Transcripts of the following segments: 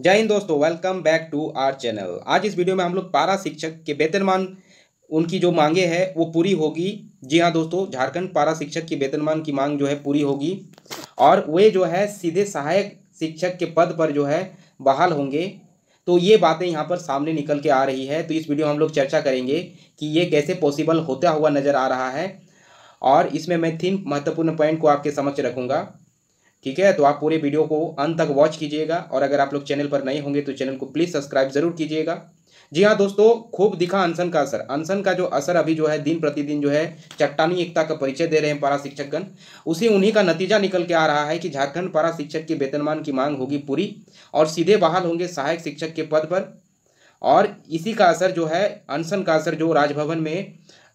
जय हिंद दोस्तों welcome back to our channel आज इस वीडियो में हम लोग पारा शिक्षक के वेतनमान उनकी जो मांगे हैं वो पूरी होगी जी हाँ दोस्तों झारखंड पारा शिक्षक की वेतनमान की मांग जो है पूरी होगी और वे जो है सीधे सहायक शिक्षक के पद पर जो है बहाल होंगे तो ये बातें यहाँ पर सामने निकल के आ रही है तो इस वीडियो में हम लोग चर्चा करेंगे कि ये कैसे पॉसिबल होता हुआ नज़र आ रहा है और इसमें मैं तीन महत्वपूर्ण पॉइंट को आपके समक्ष रखूँगा ठीक है तो आप पूरे वीडियो को अंत तक वॉच कीजिएगा और अगर आप लोग चैनल पर नए होंगे तो चैनल को प्लीज़ सब्सक्राइब जरूर कीजिएगा जी हाँ दोस्तों खूब दिखा अनशन का असर अनशन का जो असर अभी जो है दिन प्रतिदिन जो है चट्टानी एकता का परिचय दे रहे हैं पारा शिक्षकगण उसी उन्हीं का नतीजा निकल के आ रहा है कि झारखंड पारा शिक्षक के वेतनमान की मांग होगी पूरी और सीधे बहाल होंगे सहायक शिक्षक के पद पर और इसी का असर जो है अनशन का असर जो राजभवन में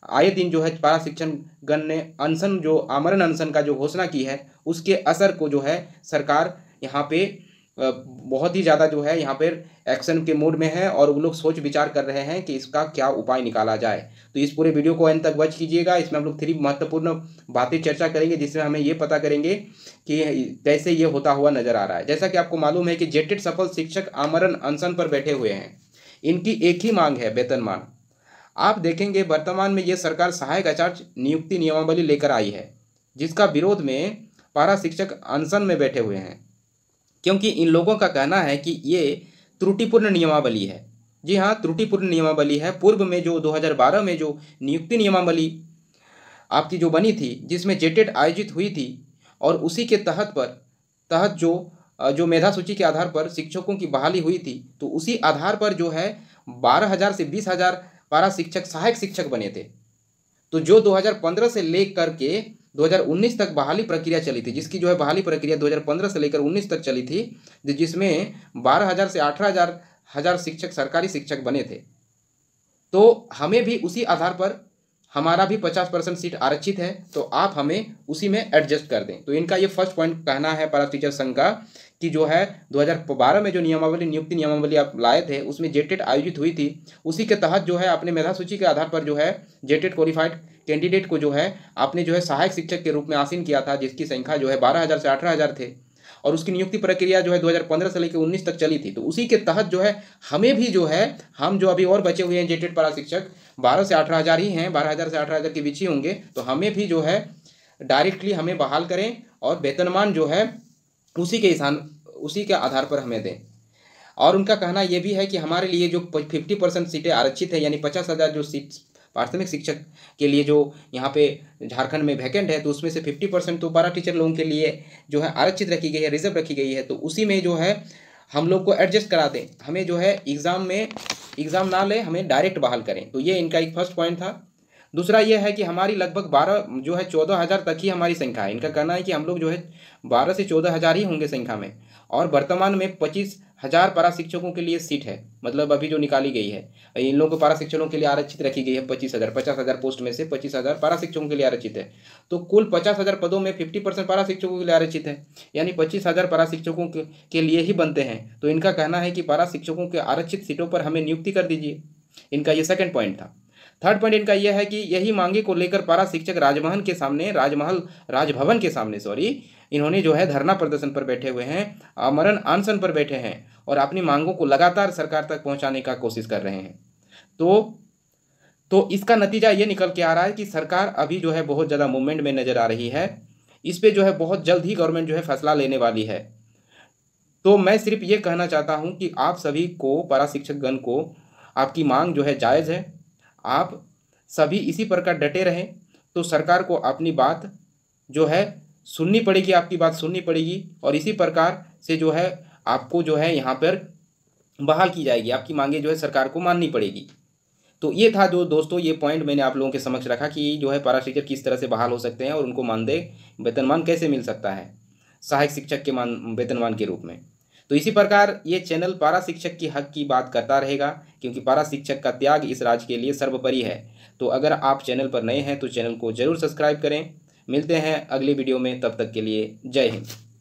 आए दिन जो है पारा शिक्षण गण ने अनशन जो आमरण अनशन का जो घोषणा की है उसके असर को जो है सरकार यहाँ पे बहुत ही ज़्यादा जो है यहाँ पर एक्शन के मूड में है और वो लोग सोच विचार कर रहे हैं कि इसका क्या उपाय निकाला जाए तो इस पूरे वीडियो को अंत तक वॉच कीजिएगा इसमें हम लोग थ्री महत्वपूर्ण बातें चर्चा करेंगे जिसमें हमें ये पता करेंगे कि कैसे ये होता हुआ नजर आ रहा है जैसा कि आपको मालूम है कि जेटेड सफल शिक्षक आमरण अनशन पर बैठे हुए हैं इनकी एक ही मांग है वेतनमान आप देखेंगे वर्तमान में ये सरकार सहायक आचार्य नियुक्ति नियमावली लेकर आई है जिसका विरोध में पारा शिक्षक अनशन में बैठे हुए हैं क्योंकि इन लोगों का कहना है कि ये त्रुटिपूर्ण नियमावली है जी हाँ त्रुटिपूर्ण नियमावली है पूर्व में जो 2012 में जो नियुक्ति नियमावली आपकी जो बनी थी जिसमें जेटेड आयोजित हुई थी और उसी के तहत पर तहत जो जो मेधा सूची के आधार पर शिक्षकों की बहाली हुई थी तो उसी आधार पर जो है बारह हज़ार से बीस हज़ार पारा शिक्षक सहायक शिक्षक बने थे तो जो 2015 से लेकर के 2019 तक बहाली प्रक्रिया चली थी जिसकी जो है बहाली प्रक्रिया 2015 से लेकर 19 तक चली थी जिसमें 12000 से 18000 हजार शिक्षक सरकारी शिक्षक बने थे तो हमें भी उसी आधार पर हमारा भी पचास परसेंट सीट आरक्षित है तो आप हमें उसी में एडजस्ट कर दें तो इनका ये फर्स्ट पॉइंट कहना है पारा टीचर संघ का कि जो है 2012 में जो नियमावली नियुक्ति नियमावली आप लाए थे उसमें जेटेड आयोजित हुई थी उसी के तहत जो है अपने मेधा सूची के आधार पर जो है जेटेड क्वालिफाइड कैंडिडेट को जो है आपने जो है सहायक शिक्षक के रूप में आसीन किया था जिसकी संख्या जो है बारह हज़ार से अठारह हज़ार थे और उसकी नियुक्ति प्रक्रिया जो है 2015 से लेकर 19 तक चली थी तो उसी के तहत जो है हमें भी जो है हम जो अभी और बचे हुए हैं जेटेड पारा शिक्षक बारह से अठारह हज़ार ही हैं बारह हज़ार से अठारह हज़ार के बीच ही होंगे तो हमें भी जो है डायरेक्टली हमें बहाल करें और वेतनमान जो है उसी के इंसान उसी के आधार पर हमें दें और उनका कहना यह भी है कि हमारे लिए जो फिफ्टी परसेंट सीटें आरक्षित है यानी पचास हज़ार जो सीट प्राथमिक शिक्षक के लिए जो यहाँ पे झारखंड में वैकेंट है तो उसमें से फिफ्टी परसेंट तो बारह टीचर लोगों के लिए जो है आरक्षित रखी गई है रिजर्व रखी गई है तो उसी में जो है हम लोग को एडजस्ट करा दें हमें जो है एग्ज़ाम में एग्ज़ाम ना ले हमें डायरेक्ट बहाल करें तो ये इनका एक फर्स्ट पॉइंट था दूसरा यह है कि हमारी लगभग बारह जो है चौदह हज़ार तक ही हमारी संख्या है इनका कहना है कि हम लोग जो है बारह से चौदह हज़ार ही होंगे संख्या में और वर्तमान में पच्चीस हज़ार पारा शिक्षकों के लिए सीट है मतलब अभी जो निकाली गई है इन लोगों को पारा शिक्षकों के लिए आरक्षित रखी गई है पच्चीस हज़ार पचास हज़ार पोस्ट में से पच्चीस हज़ार पारा शिक्षकों के लिए आरक्षित है तो कुल पचास हज़ार पदों में फिफ्टी परसेंट पारा शिक्षकों के लिए आरक्षित है यानी पच्चीस हज़ार पारा शिक्षकों के लिए ही बनते हैं तो इनका कहना है कि पारा शिक्षकों के आरक्षित सीटों पर हमें नियुक्ति कर दीजिए इनका ये सेकेंड पॉइंट था थर्ड पॉइंट इनका यह है कि यही मांगे को लेकर पारा शिक्षक राजमहल के सामने राजमहल राजभवन के सामने सॉरी इन्होंने जो है धरना प्रदर्शन पर बैठे हुए हैं आमरण आनसन पर बैठे हैं और अपनी मांगों को लगातार सरकार तक पहुंचाने का कोशिश कर रहे हैं तो तो इसका नतीजा ये निकल के आ रहा है कि सरकार अभी जो है बहुत ज़्यादा मूवमेंट में नज़र आ रही है इस पर जो है बहुत जल्द ही गवर्नमेंट जो है फैसला लेने वाली है तो मैं सिर्फ ये कहना चाहता हूँ कि आप सभी को पारा शिक्षकगण को आपकी मांग जो है जायज़ है आप सभी इसी प्रकार डटे रहें तो सरकार को अपनी बात जो है सुननी पड़ेगी आपकी बात सुननी पड़ेगी और इसी प्रकार से जो है आपको जो है यहाँ पर बहाल की जाएगी आपकी मांगे जो है सरकार को माननी पड़ेगी तो ये था जो दोस्तों ये पॉइंट मैंने आप लोगों के समक्ष रखा कि जो है पारा टीचर किस तरह से बहाल हो सकते हैं और उनको मानदेय वेतनमान कैसे मिल सकता है सहायक शिक्षक के मान वेतनमान के रूप में तो इसी प्रकार ये चैनल पारा शिक्षक की हक की बात करता रहेगा क्योंकि पारा शिक्षक का त्याग इस राज्य के लिए सर्वोपरि है तो अगर आप चैनल पर नए हैं तो चैनल को जरूर सब्सक्राइब करें मिलते हैं अगले वीडियो में तब तक के लिए जय हिंद